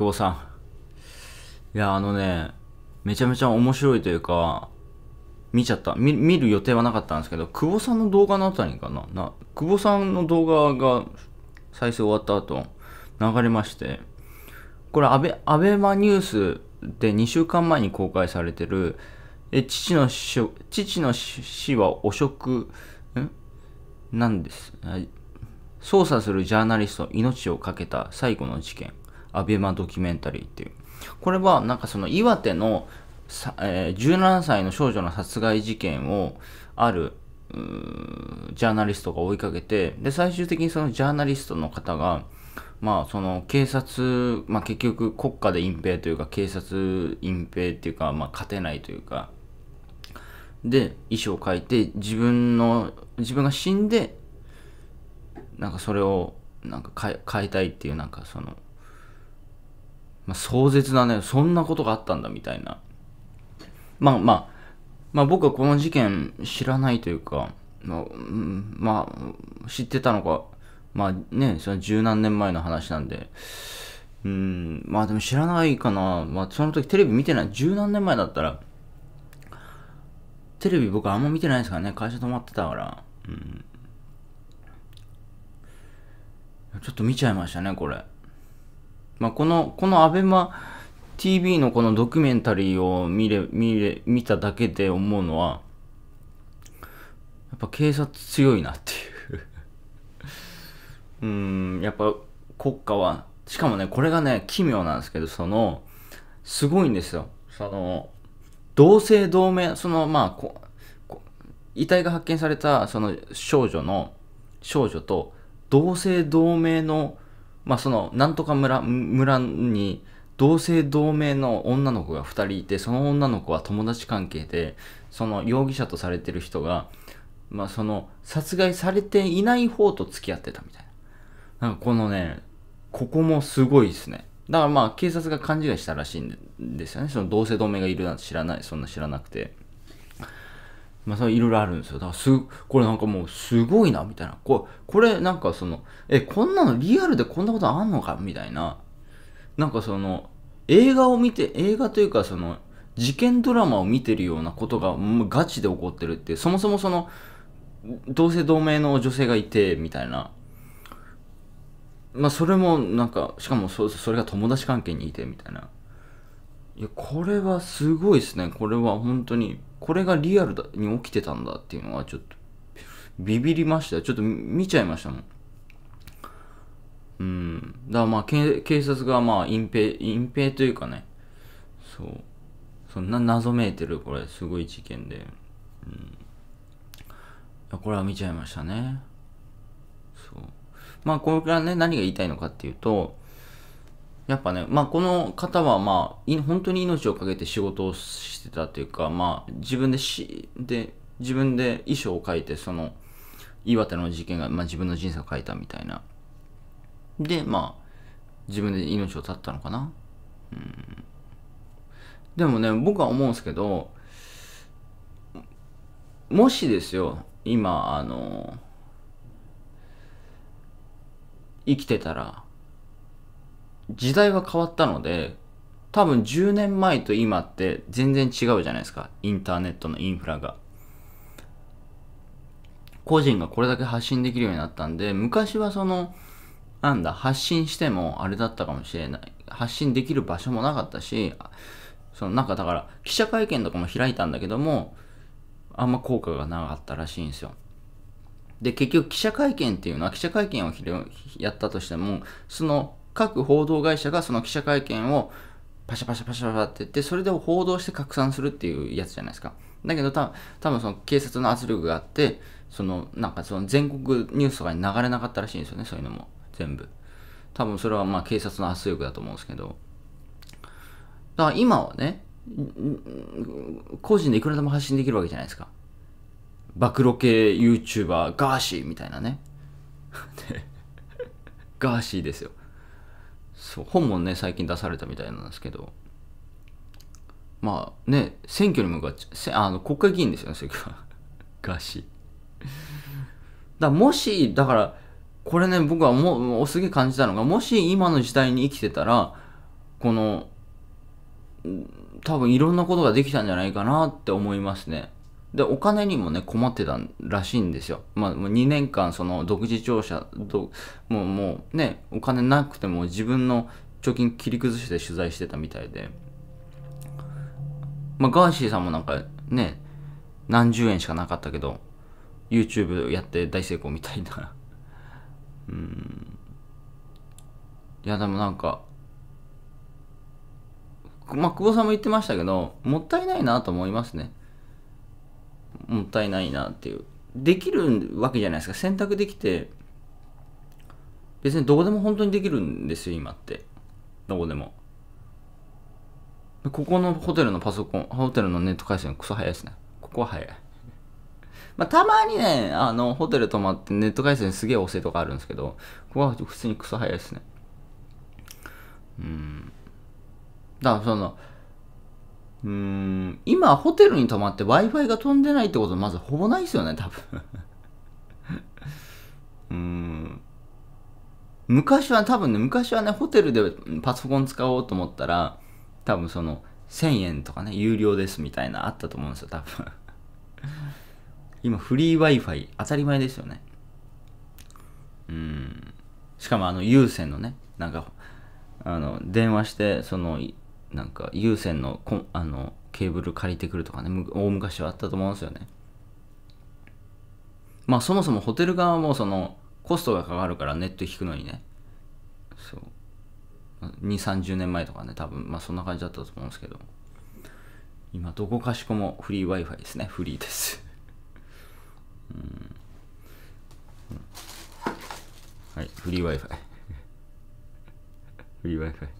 久保さん。いや、あのね、めちゃめちゃ面白いというか、見ちゃった。見、見る予定はなかったんですけど、久保さんの動画のあたりかな。な、久保さんの動画が再生終わった後、流れまして、これ、アベ、アベマニュースで2週間前に公開されてる、え、父の死、父の死は汚職、んなんです。捜査するジャーナリスト、命を懸けた最後の事件。アベマドキュメンタリーっていう。これはなんかその岩手の、えー、17歳の少女の殺害事件をあるジャーナリストが追いかけて、で、最終的にそのジャーナリストの方が、まあその警察、まあ結局国家で隠蔽というか警察隠蔽っていうか、まあ勝てないというか、で、遺書を書いて自分の、自分が死んで、なんかそれをなんか変えたいっていうなんかそのまあ、壮絶なね、そんなことがあったんだみたいな。まあまあ、まあ僕はこの事件知らないというか、まあ、まあ、知ってたのか、まあね、その十何年前の話なんで、うん、まあでも知らないかな。まあその時テレビ見てない。十何年前だったら、テレビ僕あんま見てないですからね。会社泊まってたから。うん。ちょっと見ちゃいましたね、これ。まあ、この、このアベマ TV のこのドキュメンタリーを見れ、見れ、見ただけで思うのは、やっぱ警察強いなっていう うん、やっぱ国家は、しかもね、これがね、奇妙なんですけど、その、すごいんですよ。その、同姓同名、その、まあ、遺体が発見された、その少女の、少女と、同姓同名のまあ、そのなんとか村村に同姓同名の女の子が2人いてその女の子は友達関係でその容疑者とされてる人が、まあ、その殺害されていない方と付き合ってたみたいななんかこのねここもすごいですねだからまあ警察が勘違いしたらしいんですよねその同姓同名がいるなんて知らないそんな知らなくてまあ、それいろいろあるんですよ。だからす、これなんかもうすごいな、みたいな。ここれなんかその、え、こんなのリアルでこんなことあんのかみたいな。なんかその、映画を見て、映画というかその、事件ドラマを見てるようなことがもうガチで起こってるって、そもそもその、同姓同名の女性がいて、みたいな。まあそれもなんか、しかもそそれが友達関係にいて、みたいな。いや、これはすごいですね。これは本当に。これがリアルに起きてたんだっていうのはちょっとビビりましたちょっと見ちゃいましたもん。うん。だからまあ、警察がまあ、隠蔽、隠蔽というかね、そう。そんな謎めいてる、これ、すごい事件で。うん。これは見ちゃいましたね。そう。まあ、これからね、何が言いたいのかっていうと、やっぱね、まあ、この方は、まあ、本当に命を懸けて仕事をしてたというか、まあ、自分でしで自分で衣装を書いてその岩手の事件が、まあ、自分の人生を書いたみたいなでまあ自分で命を絶ったのかなうんでもね僕は思うんですけどもしですよ今あの生きてたら時代は変わったので、多分10年前と今って全然違うじゃないですか。インターネットのインフラが。個人がこれだけ発信できるようになったんで、昔はその、なんだ、発信してもあれだったかもしれない。発信できる場所もなかったし、そのなんかだから記者会見とかも開いたんだけども、あんま効果がなかったらしいんですよ。で、結局記者会見っていうのは記者会見をやったとしても、その各報道会社がその記者会見をパシャパシャパシャパシャって言って、それで報道して拡散するっていうやつじゃないですか。だけどた多分その警察の圧力があって、そのなんかその全国ニュースとかに流れなかったらしいんですよね、そういうのも。全部。多分それはまあ警察の圧力だと思うんですけど。だから今はね、個人でいくらでも発信できるわけじゃないですか。暴露系 YouTuber ガーシーみたいなね。ガーシーですよ。そう本もね最近出されたみたいなんですけどまあね選挙に向かってあの国会議員ですよね選挙はガシだもしだからこれね僕はもうすげえ感じたのがもし今の時代に生きてたらこの多分いろんなことができたんじゃないかなって思いますねで、お金にもね、困ってたらしいんですよ。まあ、2年間、その、独自庁舎、もう、もう、ね、お金なくても自分の貯金切り崩して取材してたみたいで。まあ、ガーシーさんもなんか、ね、何十円しかなかったけど、YouTube やって大成功みたいな。うん。いや、でもなんか、まあ、久保さんも言ってましたけど、もったいないなと思いますね。もったいないなっていうできるわけじゃないですか選択できて別にどこでも本当にできるんですよ今ってどこでもここのホテルのパソコンホテルのネット回線クソ早いですねここは早いまあ、たまにね、あの、ホテル泊まってネット回線すげえ遅いとかあるんですけど、ここは普通にクソ早いですね。うん。だからその、うーん。、今、ホテルに泊まって Wi-Fi が飛んでないってことまずほぼないですよね、多分。うん。昔は多分ね、昔はね、ホテルでパソコン使おうと思ったら、多分その、1000円とかね、有料ですみたいなあったと思うんですよ、多分。今、フリー Wi-Fi 当たり前ですよね。うん。しかもあの、有線のね、なんか、あの、電話して、その、なんか、有線のこ、あの、ケーブル借りてくるとかね、大昔はあったと思うんですよね。まあそもそもホテル側もそのコストがかかるからネット引くのにね、そう、2、30年前とかね、多分まあそんな感じだったと思うんですけど、今どこかしこもフリー Wi-Fi ですね、フリーです うん。はい、フリー Wi-Fi。フリー Wi-Fi。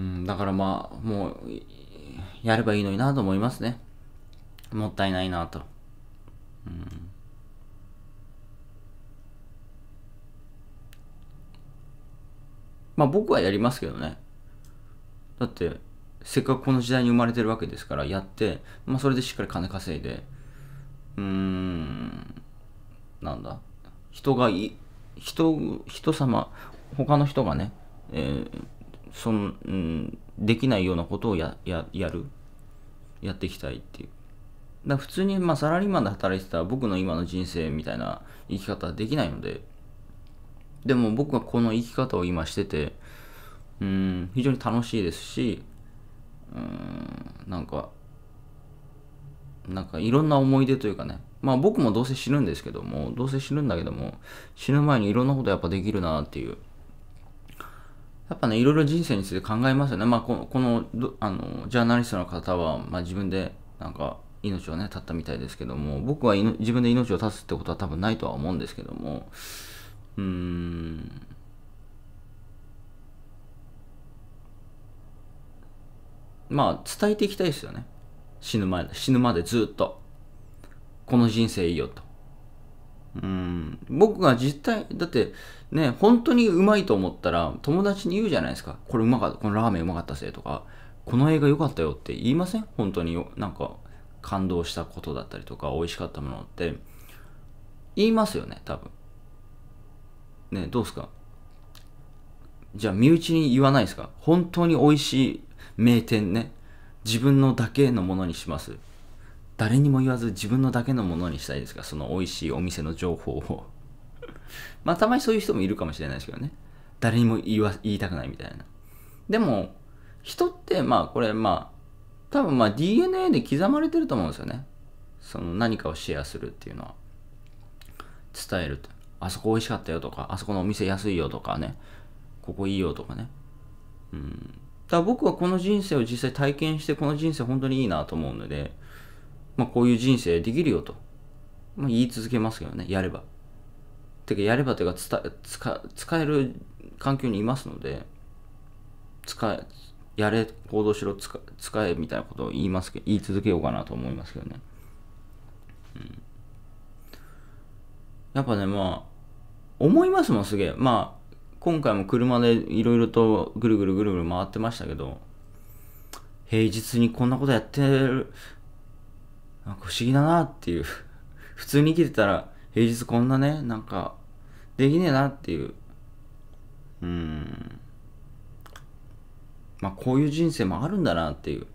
うん、だからまあ、もう、やればいいのになと思いますね。もったいないなと。うん。まあ僕はやりますけどね。だって、せっかくこの時代に生まれてるわけですから、やって、まあそれでしっかり金稼いで、うーん、なんだ。人がい、人、人様、他の人がね、えーそん、うん、できないようなことをやややるやっていきたいっていうだ普通にまあサラリーマンで働いてた僕の今の人生みたいな生き方はできないのででも僕はこの生き方を今しててうん非常に楽しいですしうんなんかなんかいろんな思い出というかねまあ僕もどうせ死ぬんですけどもどうせ死ぬんだけども死ぬ前にいろんなことやっぱできるなっていうやっぱね、いろいろ人生について考えますよね。まあ、この、このあの、ジャーナリストの方は、まあ、自分で、なんか、命をね、絶ったみたいですけども、僕は自分で命を絶つってことは多分ないとは思うんですけども、うーん。まあ、伝えていきたいですよね。死ぬ前、死ぬまでずっと。この人生いいよと。うん、僕が実態、だってね、本当にうまいと思ったら友達に言うじゃないですか。これうまかった、このラーメンうまかったせいとか、この映画良かったよって言いません本当になんか感動したことだったりとか、美味しかったものって言いますよね、多分。ね、どうですかじゃあ身内に言わないですか本当に美味しい名店ね、自分のだけのものにします。誰にも言わず自分のだけのものにしたいですかその美味しいお店の情報を まあたまにそういう人もいるかもしれないですけどね誰にも言わ言いたくないみたいなでも人ってまあこれまあ多分まあ DNA で刻まれてると思うんですよねその何かをシェアするっていうのは伝えるとあそこ美味しかったよとかあそこのお店安いよとかねここいいよとかねうんだから僕はこの人生を実際体験してこの人生本当にいいなと思うのでまあ、こういう人生できるよと、まあ、言い続けますけどね、やれば。てか、やればてかう使、使える環境にいますので、使え、やれ、行動しろ、使使えみたいなことを言いますけど、言い続けようかなと思いますけどね。うん、やっぱね、まあ、思いますもん、すげえ。まあ、今回も車でいろいろとぐるぐるぐるぐる回ってましたけど、平日にこんなことやってるなんか不思議だなっていう。普通に生きてたら平日こんなね、なんか、できねえなっていう。うん。まあこういう人生もあるんだなっていう。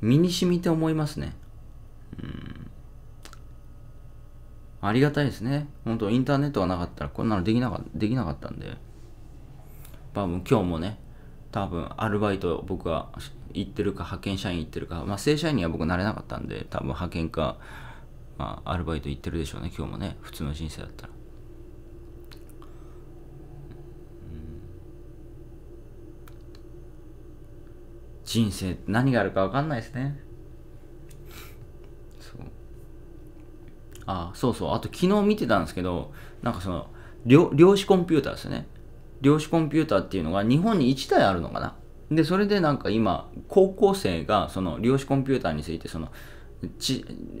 身に染みて思いますね。うん。ありがたいですね。本当インターネットがなかったらこんなのできなかできなかったんで。まあ今日もね、多分アルバイト僕は行ってるか派遣社員行ってるか、まあ、正社員には僕なれなかったんで多分派遣か、まあ、アルバイト行ってるでしょうね今日もね普通の人生だったら。人生何があるか分かんないですね。そう。あ、そうそう。あと昨日見てたんですけど、なんかその、量量子コンピューターですね。量子コンピューターっていうのが日本に1台あるのかなでそれでなんか今高校生がその量子コンピューターについてその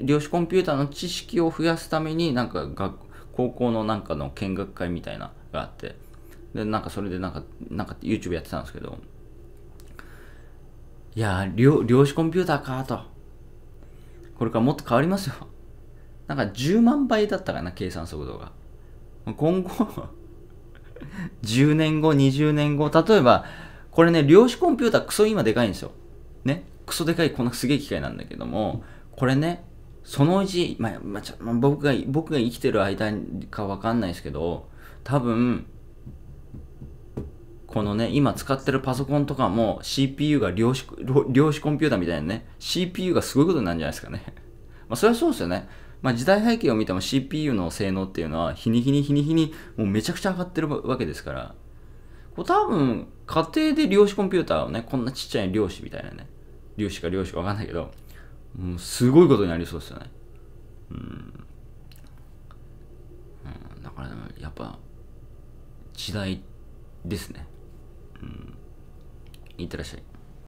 量子コンピューターの知識を増やすためになんか学高校のなんかの見学会みたいながあってでなんかそれでなんかなんか YouTube やってたんですけどいや量量子コンピューターかとこれからもっと変わりますよなんか10万倍だったかな計算速度が今後10年後、20年後、例えば、これね、量子コンピュータークソ今でかいんですよ。ね。クソでかい、このすげえ機械なんだけども、これね、そのうち、まあ、まあ、ちまあ、僕が、僕が生きてる間かわかんないですけど、多分、このね、今使ってるパソコンとかも CPU が量子、量子コンピューターみたいなね、CPU がすごいことになるんじゃないですかね。まあ、それはそうですよね。まあ、時代背景を見ても CPU の性能っていうのは日に日に日に日にもうめちゃくちゃ上がってるわけですから、こ多分家庭で量子コンピューターをね、こんなちっちゃい量子みたいなね、量子か量子かわかんないけど、もうすごいことになりそうですよね。うん。うん、だから、やっぱ、時代ですね。うん。いってらっしゃい。